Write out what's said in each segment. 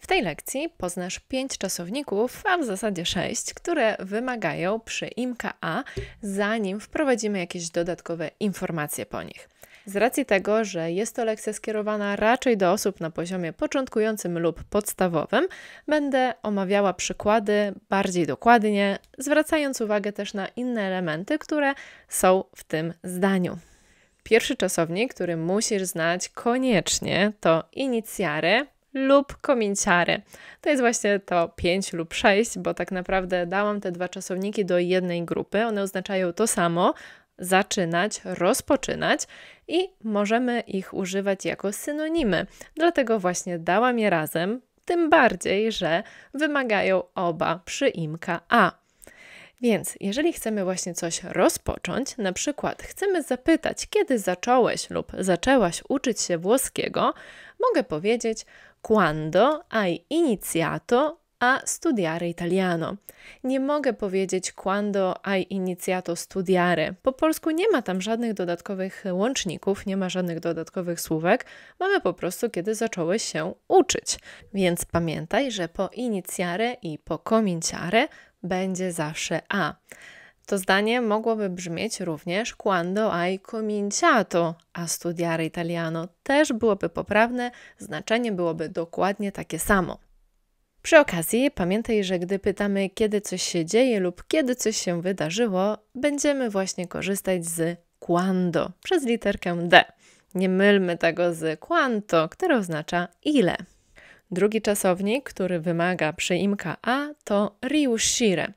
W tej lekcji poznasz 5 czasowników, a w zasadzie 6, które wymagają przy imka a, zanim wprowadzimy jakieś dodatkowe informacje po nich. Z racji tego, że jest to lekcja skierowana raczej do osób na poziomie początkującym lub podstawowym, będę omawiała przykłady bardziej dokładnie, zwracając uwagę też na inne elementy, które są w tym zdaniu. Pierwszy czasownik, który musisz znać koniecznie, to inicjary lub kominciary. To jest właśnie to 5 lub 6, bo tak naprawdę dałam te dwa czasowniki do jednej grupy. One oznaczają to samo, zaczynać, rozpoczynać i możemy ich używać jako synonimy. Dlatego właśnie dałam je razem, tym bardziej, że wymagają oba przyimka a. Więc jeżeli chcemy właśnie coś rozpocząć, na przykład chcemy zapytać, kiedy zacząłeś lub zaczęłaś uczyć się włoskiego, mogę powiedzieć quando hai iniziato a studiare italiano. Nie mogę powiedzieć quando hai iniziato studiare. Po polsku nie ma tam żadnych dodatkowych łączników, nie ma żadnych dodatkowych słówek. Mamy po prostu kiedy zacząłeś się uczyć. Więc pamiętaj, że po iniciare i po cominciare będzie zawsze a. To zdanie mogłoby brzmieć również quando hai cominciato a studiare italiano. Też byłoby poprawne, znaczenie byłoby dokładnie takie samo. Przy okazji pamiętaj, że gdy pytamy, kiedy coś się dzieje lub kiedy coś się wydarzyło, będziemy właśnie korzystać z quando przez literkę D. Nie mylmy tego z quanto, które oznacza ile. Drugi czasownik, który wymaga przyimka a, to riuscire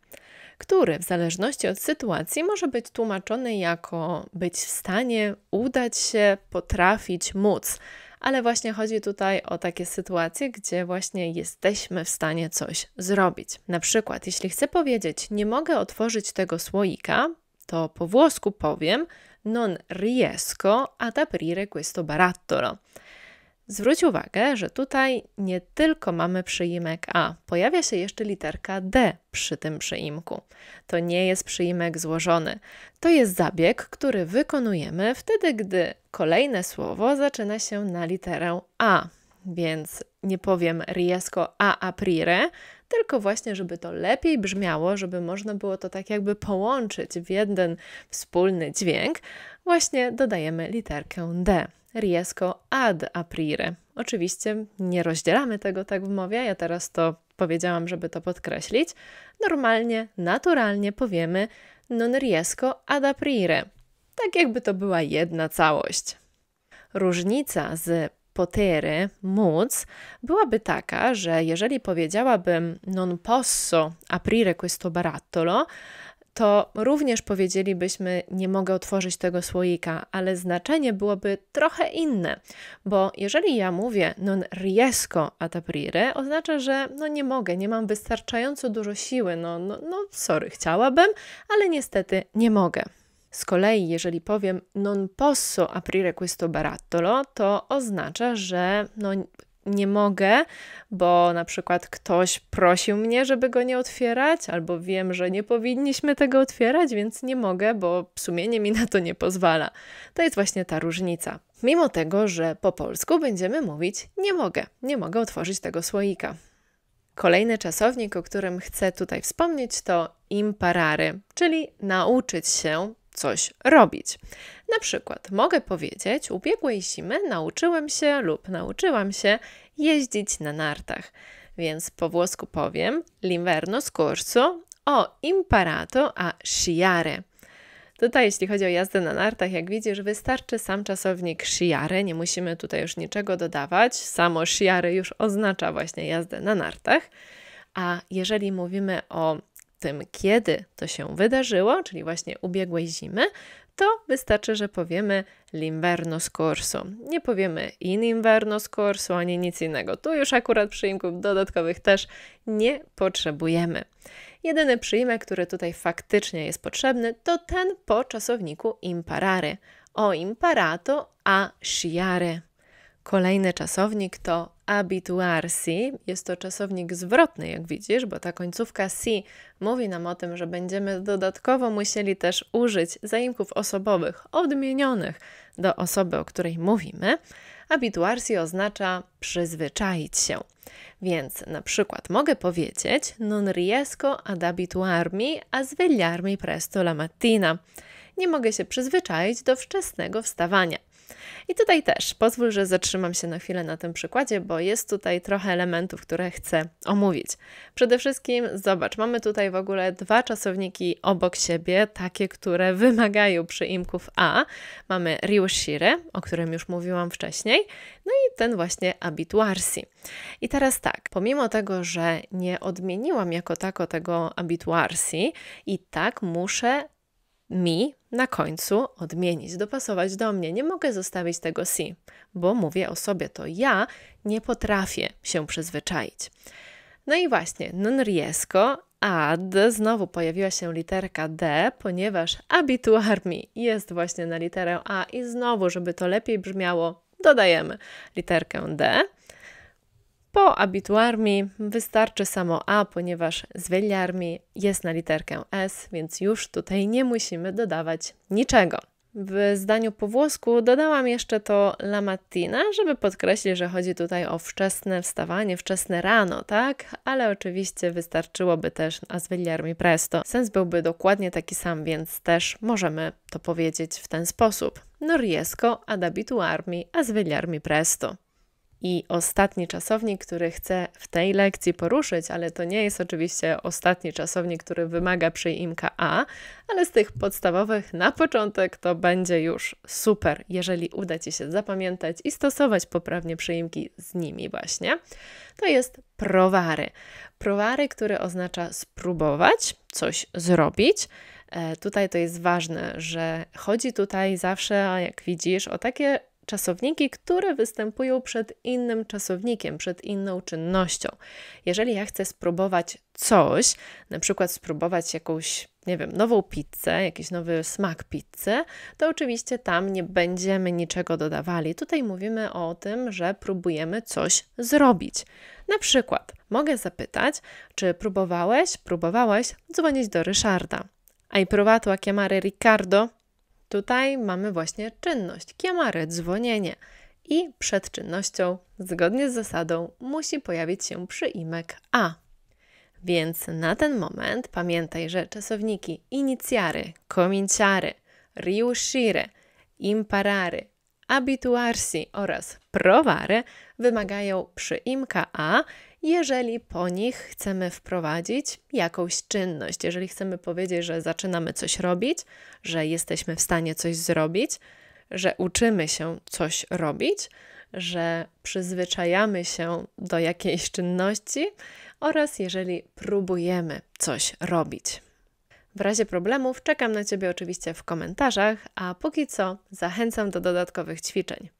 który w zależności od sytuacji może być tłumaczony jako być w stanie, udać się, potrafić, móc. Ale właśnie chodzi tutaj o takie sytuacje, gdzie właśnie jesteśmy w stanie coś zrobić. Na przykład, jeśli chcę powiedzieć, nie mogę otworzyć tego słoika, to po włosku powiem non riesco ad aprire questo barattolo. Zwróć uwagę, że tutaj nie tylko mamy przyimek A, pojawia się jeszcze literka D przy tym przyimku. To nie jest przyimek złożony. To jest zabieg, który wykonujemy wtedy, gdy kolejne słowo zaczyna się na literę A. Więc nie powiem riesco a aprire, tylko właśnie, żeby to lepiej brzmiało, żeby można było to tak jakby połączyć w jeden wspólny dźwięk, właśnie dodajemy literkę D riesco ad aprire. Oczywiście nie rozdzielamy tego tak w mowie, ja teraz to powiedziałam, żeby to podkreślić. Normalnie, naturalnie powiemy non riesco ad aprire. Tak jakby to była jedna całość. Różnica z potere móc, byłaby taka, że jeżeli powiedziałabym non posso aprire questo barattolo, to również powiedzielibyśmy: Nie mogę otworzyć tego słoika, ale znaczenie byłoby trochę inne, bo jeżeli ja mówię non riesco ad aprire, oznacza, że no nie mogę, nie mam wystarczająco dużo siły. No, no, no sorry, chciałabym, ale niestety nie mogę. Z kolei, jeżeli powiem non posso aprire questo barattolo, to oznacza, że no, nie mogę, bo na przykład ktoś prosił mnie, żeby go nie otwierać, albo wiem, że nie powinniśmy tego otwierać, więc nie mogę, bo sumienie mi na to nie pozwala. To jest właśnie ta różnica. Mimo tego, że po polsku będziemy mówić nie mogę, nie mogę otworzyć tego słoika. Kolejny czasownik, o którym chcę tutaj wspomnieć, to imparare, czyli nauczyć się coś robić. Na przykład mogę powiedzieć: Ubiegłej zimy nauczyłem się lub nauczyłam się jeździć na nartach. Więc po włosku powiem: L'inverno scorso o imparato a sciare. Tutaj, jeśli chodzi o jazdę na nartach, jak widzisz, wystarczy sam czasownik sciare, nie musimy tutaj już niczego dodawać. Samo sciare już oznacza właśnie jazdę na nartach. A jeżeli mówimy o tym, kiedy to się wydarzyło, czyli właśnie ubiegłej zimy, to wystarczy, że powiemy l'inverno scorso. Nie powiemy in inverno scorso ani nic innego. Tu już akurat przyimków dodatkowych też nie potrzebujemy. Jedyny przyimek, który tutaj faktycznie jest potrzebny, to ten po czasowniku imparare. O imparato a sciare. Kolejny czasownik to abituarsi Jest to czasownik zwrotny, jak widzisz, bo ta końcówka si mówi nam o tym, że będziemy dodatkowo musieli też użyć zaimków osobowych odmienionych do osoby, o której mówimy. Abituarsi oznacza przyzwyczaić się. Więc na przykład mogę powiedzieć non riesco ad abituarmi a svegliarmi presto la mattina. Nie mogę się przyzwyczaić do wczesnego wstawania. I tutaj też pozwól, że zatrzymam się na chwilę na tym przykładzie, bo jest tutaj trochę elementów, które chcę omówić. Przede wszystkim zobacz, mamy tutaj w ogóle dwa czasowniki obok siebie, takie, które wymagają przyimków a. Mamy riuscire, o którym już mówiłam wcześniej, no i ten właśnie abituarsi. I teraz tak, pomimo tego, że nie odmieniłam jako tako tego abituarsi i tak muszę mi na końcu odmienić, dopasować do mnie. Nie mogę zostawić tego si, bo mówię o sobie, to ja nie potrafię się przyzwyczaić. No i właśnie, non riesco ad, znowu pojawiła się literka D, ponieważ mi jest właśnie na literę A i znowu, żeby to lepiej brzmiało, dodajemy literkę D. Po abituarmi wystarczy samo A, ponieważ zweliarmi jest na literkę S, więc już tutaj nie musimy dodawać niczego. W zdaniu po włosku dodałam jeszcze to la mattina, żeby podkreślić, że chodzi tutaj o wczesne wstawanie, wczesne rano, tak? Ale oczywiście wystarczyłoby też asvegliarmi presto. Sens byłby dokładnie taki sam, więc też możemy to powiedzieć w ten sposób. Noriesco riesco ad abituarmi a svegliarmi presto. I ostatni czasownik, który chcę w tej lekcji poruszyć, ale to nie jest oczywiście ostatni czasownik, który wymaga przyimka a, ale z tych podstawowych na początek to będzie już super, jeżeli uda Ci się zapamiętać i stosować poprawnie przyimki z nimi właśnie. To jest prowary. Prowary, który oznacza spróbować coś zrobić. E, tutaj to jest ważne, że chodzi tutaj zawsze, jak widzisz, o takie czasowniki, które występują przed innym czasownikiem, przed inną czynnością. Jeżeli ja chcę spróbować coś, na przykład spróbować jakąś, nie wiem, nową pizzę, jakiś nowy smak pizzy, to oczywiście tam nie będziemy niczego dodawali. Tutaj mówimy o tym, że próbujemy coś zrobić. Na przykład mogę zapytać, czy próbowałeś, próbowałaś dzwonić do Ryszarda. Hai provato a chiamare Riccardo? Tutaj mamy właśnie czynność, kiamary, dzwonienie. I przed czynnością, zgodnie z zasadą, musi pojawić się przyimek a. Więc na ten moment pamiętaj, że czasowniki inicjary, kominciary, riuscire, imparary, abituarsi oraz provare wymagają przyimka a jeżeli po nich chcemy wprowadzić jakąś czynność, jeżeli chcemy powiedzieć, że zaczynamy coś robić, że jesteśmy w stanie coś zrobić, że uczymy się coś robić, że przyzwyczajamy się do jakiejś czynności oraz jeżeli próbujemy coś robić. W razie problemów czekam na Ciebie oczywiście w komentarzach, a póki co zachęcam do dodatkowych ćwiczeń.